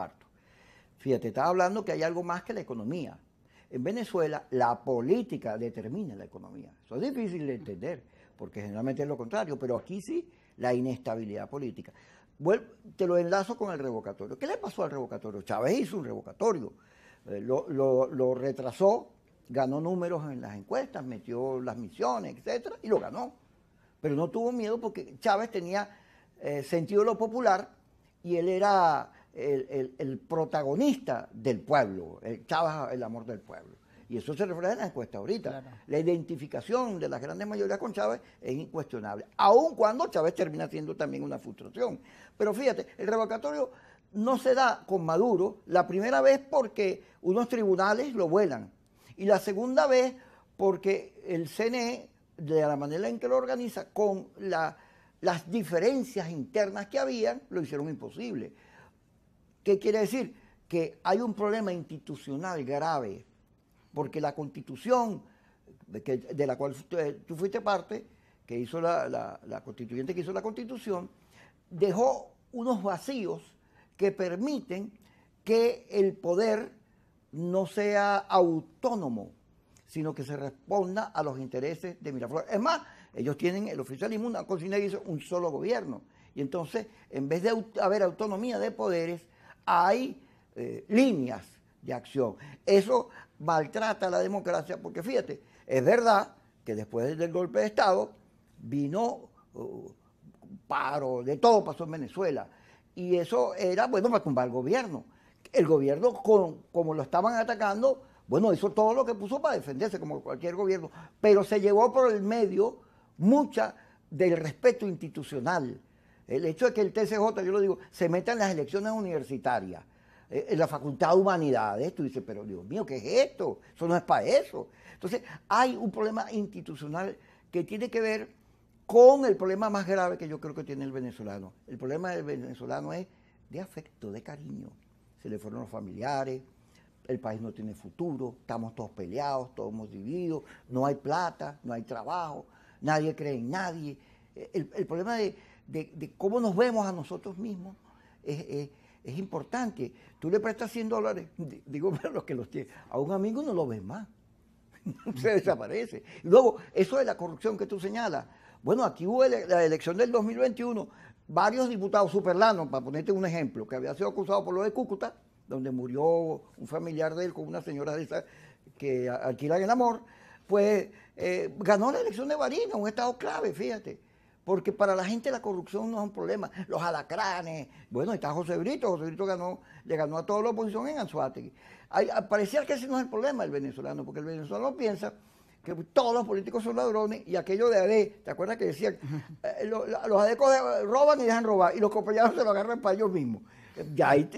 parto. Fíjate, estaba hablando que hay algo más que la economía. En Venezuela, la política determina la economía. Eso es difícil de entender, porque generalmente es lo contrario, pero aquí sí, la inestabilidad política. te lo enlazo con el revocatorio. ¿Qué le pasó al revocatorio? Chávez hizo un revocatorio, eh, lo, retrasó, ganó números en las encuestas, metió las misiones, etcétera, y lo ganó. Pero no tuvo miedo porque Chávez tenía eh, sentido de lo popular y él era el, protagonista del pueblo, el Chávez, el amor del pueblo. Y eso se refleja en la encuesta ahorita. La identificación de las grandes mayorías con Chávez es incuestionable, aun cuando Chávez termina siendo también una frustración. Pero fíjate, el revocatorio no se da con Maduro la primera vez porque unos tribunales lo vuelan y la segunda vez porque el CNE, de la manera en que lo organiza, con las diferencias internas que habían, lo hicieron imposible. ¿Qué quiere decir? Que hay un problema institucional grave, porque la constitución de la cual tú fuiste parte, que hizo la, constituyente que hizo la constitución, dejó unos vacíos que permiten que el poder no sea autónomo, sino que se responda a los intereses de Miraflores. Es más, ellos tienen el oficialismo, una cocina y hizo un solo gobierno. Y entonces, en vez de haber autonomía de poderes, hay eh, líneas de acción. Eso maltrata la democracia porque fíjate, es verdad que después del golpe de Estado vino uh, paro, de todo pasó en Venezuela. Y eso era, bueno, para tumbar el gobierno. El gobierno, como lo estaban atacando, bueno, hizo todo lo que puso para defenderse, como cualquier gobierno, pero se llevó por el medio mucha del respeto institucional el hecho de que el TCJ, yo lo digo, se meta en las elecciones universitarias, eh, en la Facultad de Humanidades, tú dices, pero Dios mío, ¿qué es esto? Eso no es para eso. Entonces, hay un problema institucional que tiene que ver con el problema más grave que yo creo que tiene el venezolano. El problema del venezolano es de afecto, de cariño. Se le fueron los familiares, el país no tiene futuro, estamos todos peleados, todos hemos vivido, no hay plata, no hay trabajo, nadie cree en nadie. el problema de, de, cómo nos vemos a nosotros mismos es, importante. Tú le prestas 100 dólares, digo, para los que los tienen, a un amigo no lo ves más, se desaparece. luego, eso de la corrupción que tú señalas, bueno, aquí hubo la elección del 2021, varios diputados superlanos, para ponerte un ejemplo, que había sido acusado por lo de Cúcuta, donde murió un familiar de él con una señora de esa que alquilan el amor, pues eh, ganó la elección de Barina, un estado clave, fíjate. Porque para la gente la corrupción no es un problema. Los alacranes. Bueno, está José Brito. José Brito ganó, le ganó a toda la oposición en Anzuategui. Ah, parecía que ese no es el problema el venezolano, porque el venezolano piensa que todos los políticos son ladrones y aquello de AD, ¿te acuerdas que decían? Eh, los adecos roban y dejan robar y los compañeros se lo agarran para ellos mismos. Ya ahí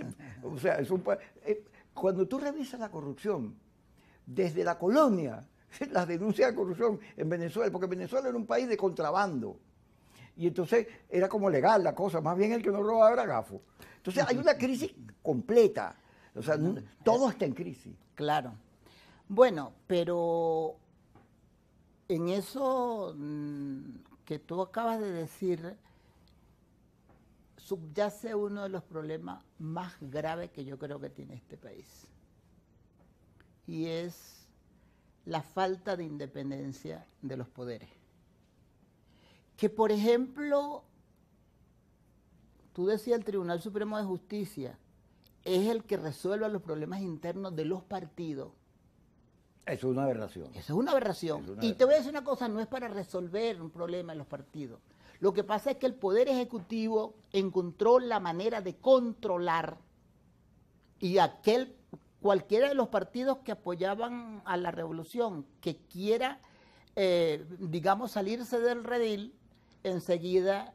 o sea, es un, eh, cuando tú revisas la corrupción desde la colonia, las denuncias de corrupción en Venezuela, porque Venezuela era un país de contrabando y entonces era como legal la cosa, más bien el que no robaba era gafo. Entonces hay una crisis completa, o sea, todo está en crisis. Claro. Bueno, pero en eso mm, que tú acabas de decir, subyace uno de los problemas más graves que yo creo que tiene este país. Y es la falta de independencia de los poderes que por ejemplo, tú decías el Tribunal Supremo de Justicia es el que resuelva los problemas internos de los partidos. Eso es una aberración. Eso es una aberración. y te voy a decir una cosa, no es para resolver un problema de los partidos. Lo que pasa es que el Poder Ejecutivo encontró la manera de controlar y aquel, cualquiera de los partidos que apoyaban a la revolución, que quiera, eh, digamos, salirse del redil, enseguida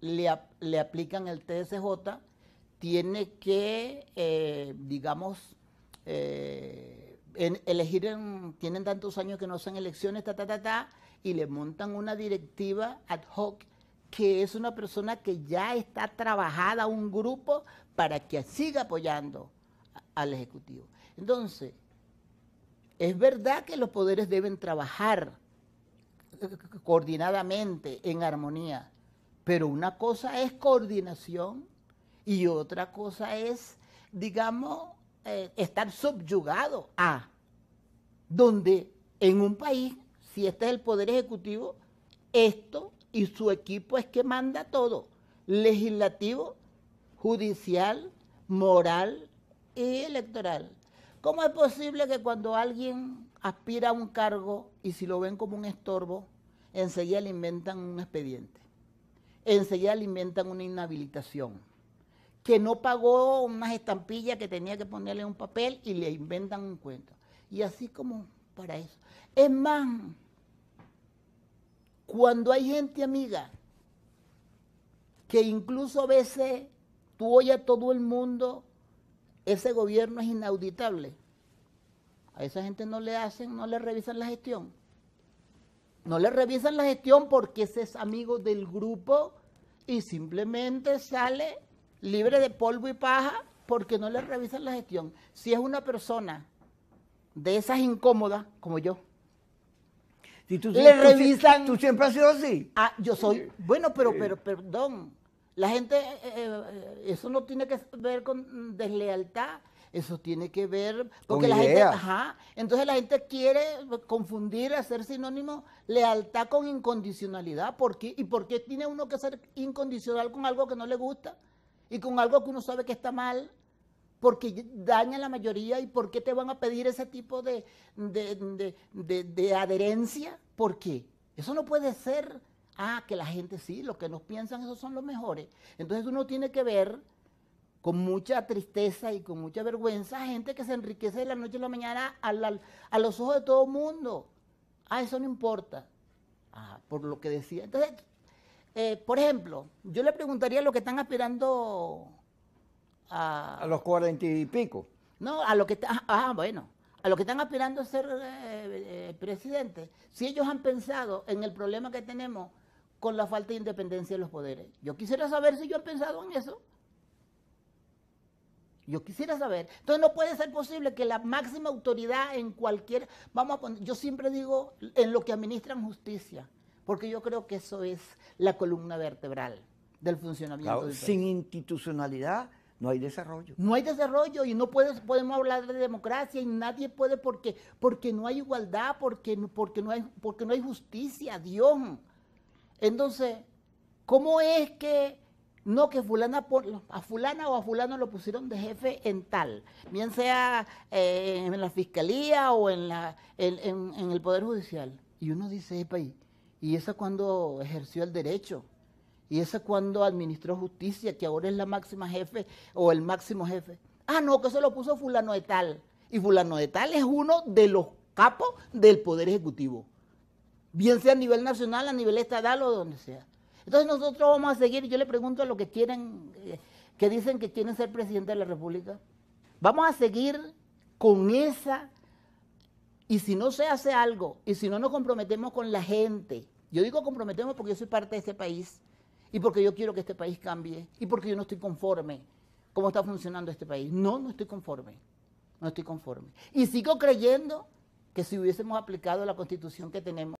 le, le aplican el TSJ, tiene que, eh, digamos, eh, elegir, tienen tantos años que no hacen elecciones, ta, ta, ta, ta, y le montan una directiva ad hoc que es una persona que ya está trabajada un grupo para que siga apoyando al Ejecutivo. Entonces, es verdad que los poderes deben trabajar coordinadamente, en armonía. Pero una cosa es coordinación y otra cosa es, digamos, eh, estar subyugado a, donde en un país, si este es el Poder Ejecutivo, esto y su equipo es que manda todo, legislativo, judicial, moral y electoral. ¿Cómo es posible que cuando alguien aspira a un cargo y si lo ven como un estorbo, enseguida le inventan un expediente, enseguida le inventan una inhabilitación, que no pagó unas estampillas que tenía que ponerle un papel y le inventan un cuento. Y así como para eso. Es más, cuando hay gente amiga, que incluso a veces tú oyes a todo el mundo, ese gobierno es inauditable. A esa gente no le hacen, no le revisan la gestión. No le revisan la gestión porque ese es amigo del grupo y simplemente sale libre de polvo y paja porque no le revisan la gestión. Si es una persona de esas incómodas, como yo, le revisan... ¿Tú siempre has sido así? Ah, yo soy... Bueno, pero, pero perdón. La gente, eh, eh, eh, eso no tiene que ver con deslealtad, eso tiene que ver, porque con la gente, ajá, entonces la gente quiere confundir, hacer sinónimo lealtad con incondicionalidad. ¿Por qué? ¿Y por qué tiene uno que ser incondicional con algo que no le gusta? Y con algo que uno sabe que está mal, porque daña a la mayoría y por qué te van a pedir ese tipo de, de, adherencia. ¿Por qué? Eso no puede ser. Ah, que la gente sí, los que nos piensan, esos son los mejores. Entonces uno tiene que ver con mucha tristeza y con mucha vergüenza, gente que se enriquece de la noche a la mañana a, los ojos de todo el mundo. Ah, eso no importa. Ah, por lo que decía. Entonces, eh, por ejemplo, yo le preguntaría a los que están aspirando a... A los cuarenta y pico. No, a los que están... Ah, bueno. A los que están aspirando a ser eh, eh, presidente. Si ellos han pensado en el problema que tenemos con la falta de independencia de los poderes. Yo quisiera saber si ellos han pensado en eso. Yo quisiera saber. Entonces no puede ser posible que la máxima autoridad en cualquier, vamos a poner, yo siempre digo en lo que administran justicia, porque yo creo que eso es la columna vertebral del funcionamiento. sin institucionalidad no hay desarrollo. No hay desarrollo y no puedes, podemos hablar de democracia y nadie puede porque, porque no hay igualdad, porque, porque, no hay, porque no hay justicia, Dios. Entonces, ¿cómo es que no, que fulana a fulana o a fulano lo pusieron de jefe en tal, bien sea eh, en la fiscalía o en, el Poder Judicial. Y uno dice, epa, ¿y esa cuando ejerció el derecho? ¿Y esa cuando administró justicia, que ahora es la máxima jefe o el máximo jefe? Ah, no, que eso lo puso fulano de tal. Y fulano de tal es uno de los capos del Poder Ejecutivo. Bien sea a nivel nacional, a nivel estatal o donde sea. Entonces nosotros vamos a seguir, yo le pregunto a los que quieren, eh, que dicen que quieren ser presidente de la República, vamos a seguir con esa, y si no se hace algo, y si no nos comprometemos con la gente, yo digo comprometemos porque yo soy parte de este país, y porque yo quiero que este país cambie, y porque yo no estoy conforme cómo está funcionando este país. No, no estoy conforme, no estoy conforme. Y sigo creyendo que si hubiésemos aplicado la constitución que tenemos,